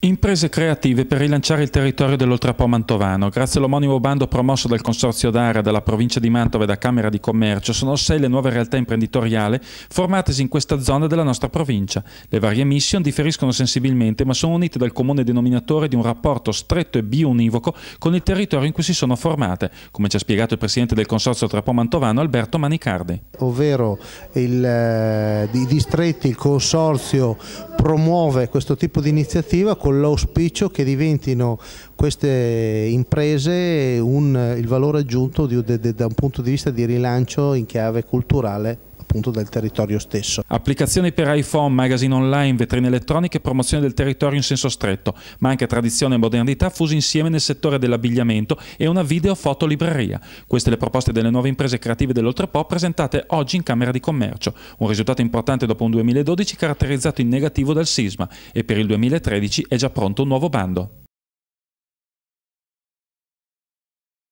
Imprese creative per rilanciare il territorio dell'Oltrapò Mantovano. Grazie all'omonimo bando promosso dal Consorzio d'Area dalla provincia di Mantova e da Camera di Commercio, sono sei le nuove realtà imprenditoriali formatesi in questa zona della nostra provincia. Le varie mission differiscono sensibilmente, ma sono unite dal comune denominatore di un rapporto stretto e bionivoco con il territorio in cui si sono formate, come ci ha spiegato il presidente del Consorzio Oltrapò Mantovano, Alberto Manicardi. Ovvero il, eh, i distretti, il Consorzio promuove questo tipo di iniziativa con l'auspicio che diventino queste imprese un, il valore aggiunto di, de, de, da un punto di vista di rilancio in chiave culturale appunto del territorio stesso. Applicazioni per iPhone, magazine online, vetrine elettroniche, promozione del territorio in senso stretto, ma anche tradizione e modernità fusi insieme nel settore dell'abbigliamento e una video foto libreria. Queste le proposte delle nuove imprese creative dell'Oltrepo presentate oggi in Camera di Commercio, un risultato importante dopo un 2012 caratterizzato in negativo dal sisma e per il 2013 è già pronto un nuovo bando.